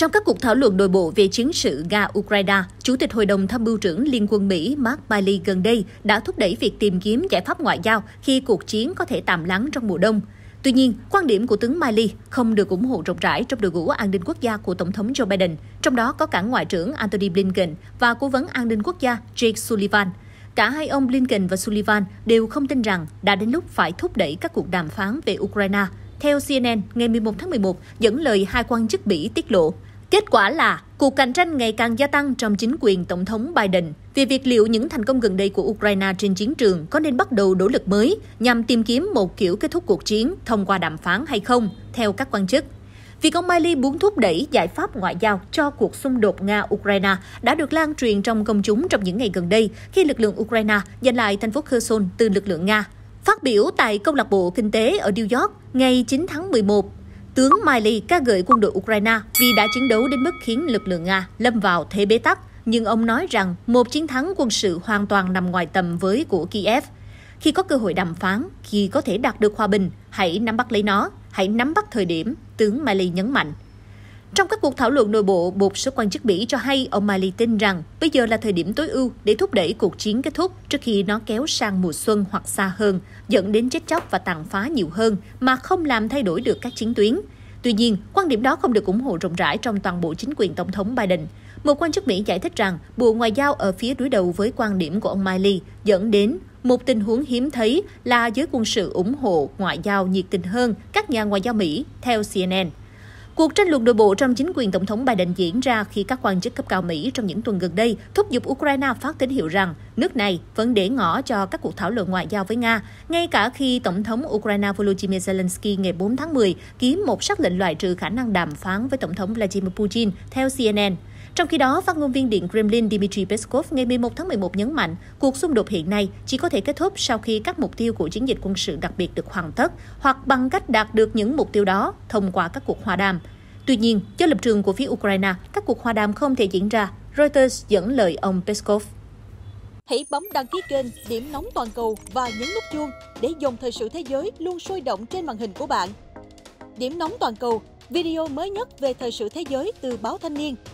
Trong các cuộc thảo luận nội bộ về chiến sự Nga-Ukraine, Chủ tịch Hội đồng Tham mưu trưởng Liên quân Mỹ Mark Milley gần đây đã thúc đẩy việc tìm kiếm giải pháp ngoại giao khi cuộc chiến có thể tạm lắng trong mùa đông. Tuy nhiên, quan điểm của tướng Miley không được ủng hộ rộng rãi trong đội ngũ an ninh quốc gia của Tổng thống Joe Biden, trong đó có cả Ngoại trưởng Antony Blinken và Cố vấn an ninh quốc gia Jake Sullivan. Cả hai ông Blinken và Sullivan đều không tin rằng đã đến lúc phải thúc đẩy các cuộc đàm phán về Ukraine. Theo CNN, ngày 11 tháng 11, dẫn lời hai quan chức Mỹ tiết lộ, Kết quả là cuộc cạnh tranh ngày càng gia tăng trong chính quyền Tổng thống Biden về việc liệu những thành công gần đây của Ukraine trên chiến trường có nên bắt đầu nỗ lực mới nhằm tìm kiếm một kiểu kết thúc cuộc chiến thông qua đàm phán hay không, theo các quan chức. Việc ông Miley muốn thúc đẩy giải pháp ngoại giao cho cuộc xung đột Nga-Ukraine đã được lan truyền trong công chúng trong những ngày gần đây khi lực lượng Ukraine giành lại thành phố Kherson từ lực lượng Nga. Phát biểu tại công lạc bộ kinh tế ở New York ngày 9 tháng 11, Tướng Miley ca ngợi quân đội Ukraine vì đã chiến đấu đến mức khiến lực lượng Nga lâm vào thế bế tắc, nhưng ông nói rằng một chiến thắng quân sự hoàn toàn nằm ngoài tầm với của Kiev. Khi có cơ hội đàm phán, khi có thể đạt được hòa bình, hãy nắm bắt lấy nó, hãy nắm bắt thời điểm, tướng Miley nhấn mạnh. Trong các cuộc thảo luận nội bộ, một số quan chức Mỹ cho hay ông Miley tin rằng bây giờ là thời điểm tối ưu để thúc đẩy cuộc chiến kết thúc trước khi nó kéo sang mùa xuân hoặc xa hơn, dẫn đến chết chóc và tàn phá nhiều hơn mà không làm thay đổi được các chiến tuyến. Tuy nhiên, quan điểm đó không được ủng hộ rộng rãi trong toàn bộ chính quyền Tổng thống Biden. Một quan chức Mỹ giải thích rằng Bộ Ngoại giao ở phía đối đầu với quan điểm của ông Miley dẫn đến một tình huống hiếm thấy là giới quân sự ủng hộ ngoại giao nhiệt tình hơn các nhà ngoại giao Mỹ, theo CNN. Cuộc tranh luận nội bộ trong chính quyền Tổng thống Biden diễn ra khi các quan chức cấp cao Mỹ trong những tuần gần đây thúc giục Ukraine phát tín hiệu rằng nước này vẫn để ngỏ cho các cuộc thảo luận ngoại giao với Nga, ngay cả khi Tổng thống Ukraine Volodymyr Zelensky ngày 4 tháng 10 ký một sắc lệnh loại trừ khả năng đàm phán với Tổng thống Vladimir Putin, theo CNN. Trong khi đó, phát ngôn viên Điện Kremlin Dmitry Peskov ngày 11 tháng 11 nhấn mạnh cuộc xung đột hiện nay chỉ có thể kết thúc sau khi các mục tiêu của chiến dịch quân sự đặc biệt được hoàn tất hoặc bằng cách đạt được những mục tiêu đó thông qua các cuộc hòa đàm. Tuy nhiên, do lập trường của phía Ukraine, các cuộc hòa đàm không thể diễn ra, Reuters dẫn lời ông Peskov. Hãy bấm đăng ký kênh Điểm Nóng Toàn cầu và nhấn nút chuông để dòng thời sự thế giới luôn sôi động trên màn hình của bạn. Điểm Nóng Toàn cầu, video mới nhất về thời sự thế giới từ báo Thanh niên –